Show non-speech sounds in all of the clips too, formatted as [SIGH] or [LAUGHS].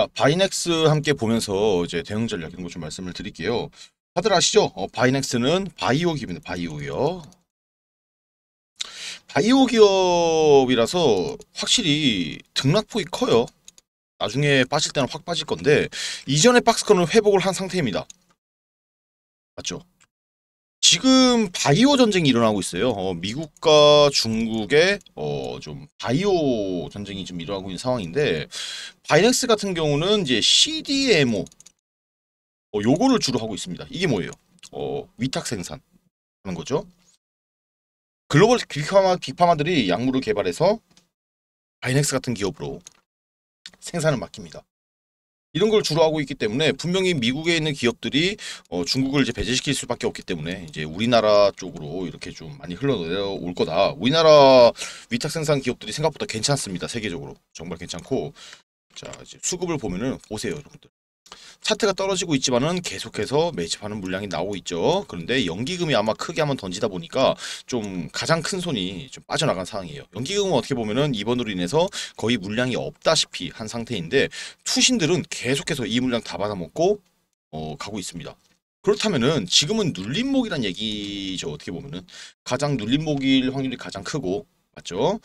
아, 바이넥스 함께 보면서 이제 대응 전략 이런 것 좀 말씀을 드릴게요. 다들 아시죠? 어, 바이넥스는 바이오 기업입니다. 바이오 기업. 바이오 기업이라서 확실히 등락폭이 커요. 나중에 빠질 때는 확 빠질 건데 이전에 박스권은 회복을 한 상태입니다. 맞죠? 지금 바이오 전쟁이 일어나고 있어요. 어, 미국과 중국의 어, 좀 바이오 전쟁이 좀 일어나고 있는 상황인데 바이넥스 같은 경우는 이제 CDMO 어, 요거를 주로 하고 있습니다. 이게 뭐예요? 어, 위탁 생산하는 거죠. 글로벌 빅파마, 빅파마들이 약물을 개발해서 바이넥스 같은 기업으로 생산을 맡깁니다. 이런 걸 주로 하고 있기 때문에 분명히 미국에 있는 기업들이 어, 중국을 이제 배제시킬 수밖에 없기 때문에 이제 우리나라 쪽으로 이렇게 좀 많이 흘러내올 거다. 우리나라 위탁 생산 기업들이 생각보다 괜찮습니다. 세계적으로 정말 괜찮고 자 이제 수급을 보면은 보세요 여러분들 차트가 떨어지고 있지만은 계속해서 매집하는 물량이 나오고 있죠. 그런데 연기금이 아마 크게 한번 던지다 보니까 좀 가장 큰 손이 좀 빠져나간 상황이에요. 연기금은 어떻게 보면은 이번으로 인해서 거의 물량이 없다시피 한 상태인데 투신들은 계속해서 이 물량 다 받아먹고 어, 가고 있습니다. 그렇다면은 지금은 눌림목이란 얘기죠. 어떻게 보면은 가장 눌림목일 확률이 가장 크고 맞죠?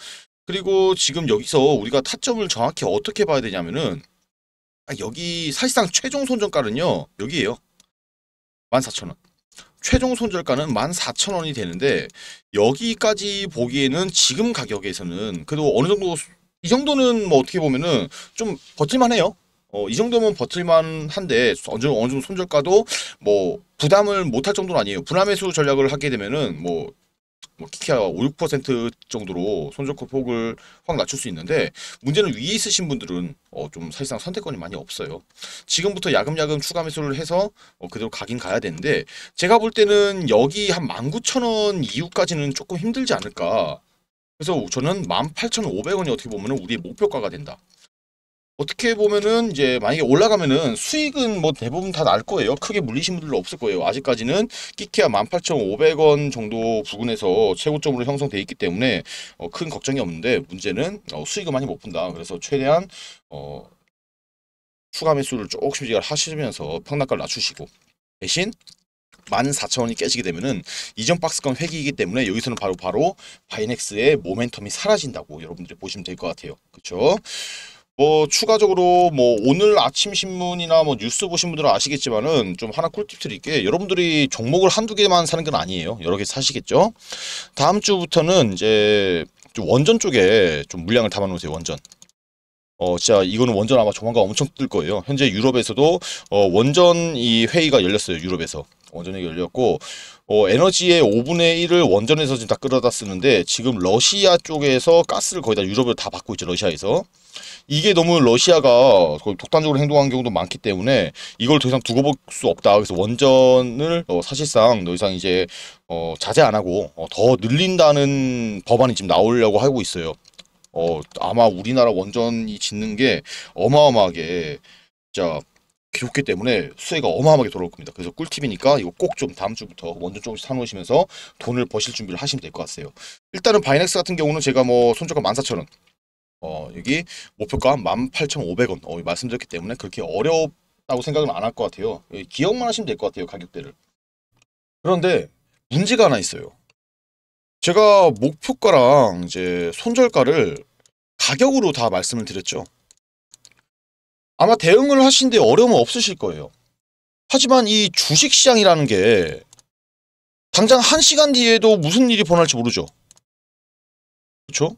그리고 지금 여기서 우리가 타점을 정확히 어떻게 봐야 되냐면은 아, 여기 사실상 최종 손절가는요. 여기에요. 14,000원. 최종 손절가는 14,000원이 되는데 여기까지 보기에는 지금 가격에서는 그래도 어느 정도 이 정도는 뭐 어떻게 보면은 좀 버틸만 해요. 어, 이 정도면 버틸만 한데 어느 정도 손절가도 뭐 부담을 못할 정도는 아니에요. 분할 매수 전략을 하게 되면은 뭐뭐 키키야 5, 6% 정도로 손절코 폭을 확 낮출 수 있는데 문제는 위에 있으신 분들은 어, 좀 사실상 선택권이 많이 없어요. 지금부터 야금야금 추가 매수를 해서 어, 그대로 가긴 가야 되는데 제가 볼 때는 여기 한 19,000원 이후까지는 조금 힘들지 않을까. 그래서 저는 18,500원이 어떻게 보면 우리의 목표가가 된다. 어떻게 보면은 이제 만약에 올라가면은 수익은 뭐 대부분 다 날 거예요. 크게 물리신 분들도 없을 거예요. 아직까지는 끼키야 18,500원 정도 부근에서 최고점으로 형성돼 있기 때문에 어큰 걱정이 없는데 문제는 어 수익을 많이 못 본다. 그래서 최대한 어 추가 매수를 조금씩 하시면서 평락가를 낮추시고 대신 14,000원이 깨지게 되면은 이전 박스권 회기이기 때문에 여기서는 바로 바로 바이넥스의 모멘텀이 사라진다고 여러분들이 보시면 될 것 같아요. 그렇죠? 뭐 추가적으로 뭐 오늘 아침 신문이나 뭐 뉴스 보신 분들은 아시겠지만은 좀 하나 꿀팁 드릴게 여러분들이 종목을 한두 개만 사는 건 아니에요 여러 개 사시겠죠 다음 주부터는 이제 좀 원전 쪽에 좀 물량을 담아 놓으세요 원전 어 진짜 이거는 원전 아마 조만간 엄청 뜰 거예요 현재 유럽에서도 어 원전 이 회의가 열렸어요 유럽에서 원전이 열렸고 어, 에너지의 5분의 1을 원전에서 지금 다 끌어다 쓰는데 지금 러시아 쪽에서 가스를 거의 다 유럽을 다 받고 있죠 러시아에서 이게 너무 러시아가 독단적으로 행동한 경우도 많기 때문에 이걸 더 이상 두고 볼 수 없다. 그래서 원전을 어, 사실상 더 이상 이제 어, 자제 안 하고 어, 더 늘린다는 법안이 지금 나오려고 하고 있어요. 어, 아마 우리나라 원전이 짓는 게 어마어마하게 진짜 좋기 때문에 수혜가 어마어마하게 돌아올 겁니다. 그래서 꿀팁이니까 이거 꼭 좀 다음 주부터 원전 조금씩 사놓으시면서 돈을 버실 준비를 하시면 될 것 같아요. 일단은 바이넥스 같은 경우는 제가 뭐 손절가 14,000원 어, 여기 목표가 18,500원. 어, 말씀드렸기 때문에 그렇게 어렵다고 생각은 안 할 것 같아요. 기억만 하시면 될 것 같아요. 가격대를. 그런데 문제가 하나 있어요. 제가 목표가랑 이제 손절가를 가격으로 다 말씀을 드렸죠. 아마 대응을 하신데 어려움은 없으실 거예요. 하지만 이 주식시장이라는 게 당장 한시간 뒤에도 무슨 일이 벌어날지 모르죠. 그렇죠?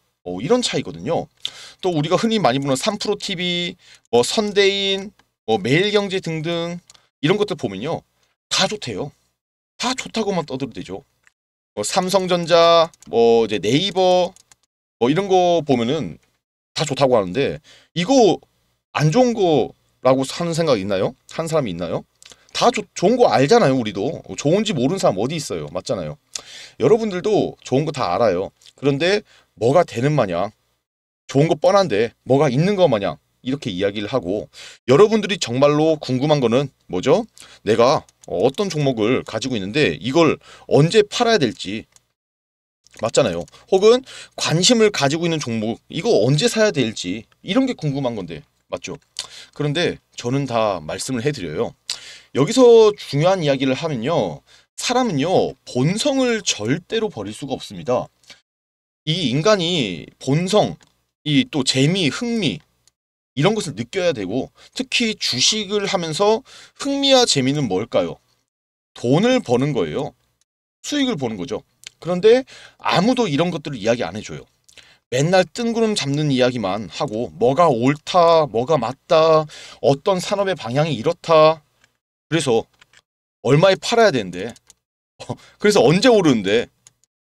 어, 이런 차이거든요. 또 우리가 흔히 많이 보는 3프로 TV, 뭐 선대인, 뭐 매일경제 등등 이런 것들 보면요. 다 좋대요. 다 좋다고만 떠들어도되죠뭐 삼성전자, 뭐 이제 네이버 뭐 이런 거 보면은 다 좋다고 하는데 이거 안 좋은 거라고 하는 생각 있나요? 한 사람이 있나요? 다 조, 좋은 거 알잖아요 우리도 좋은지 모르는 사람 어디 있어요 맞잖아요 여러분들도 좋은 거 다 알아요 그런데 뭐가 되는 마냥 좋은 거 뻔한데 뭐가 있는 거 마냥 이렇게 이야기를 하고 여러분들이 정말로 궁금한 거는 뭐죠? 내가 어떤 종목을 가지고 있는데 이걸 언제 팔아야 될지 맞잖아요. 혹은 관심을 가지고 있는 종목 이거 언제 사야 될지 이런 게 궁금한 건데 맞죠? 그런데 저는 다 말씀을 해드려요. 여기서 중요한 이야기를 하면요. 사람은요. 본성을 절대로 버릴 수가 없습니다. 이 인간이 본성, 이 또 재미, 흥미 이런 것을 느껴야 되고 특히 주식을 하면서 흥미와 재미는 뭘까요? 돈을 버는 거예요. 수익을 보는 거죠. 그런데 아무도 이런 것들을 이야기 안 해줘요. 맨날 뜬구름 잡는 이야기만 하고 뭐가 옳다, 뭐가 맞다, 어떤 산업의 방향이 이렇다 그래서 얼마에 팔아야 되는데 [LAUGHS] 그래서 언제 오르는데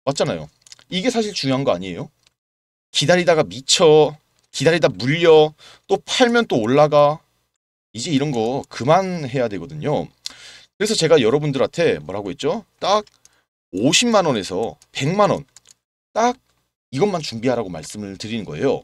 맞잖아요. 이게 사실 중요한 거 아니에요? 기다리다가 미쳐 기다리다 물려 또 팔면 또 올라가 이제 이런 거 그만해야 되거든요. 그래서 제가 여러분들한테 뭐라고 했죠? 딱 50만 원에서 100만 원딱 이것만 준비하라고 말씀을 드리는 거예요.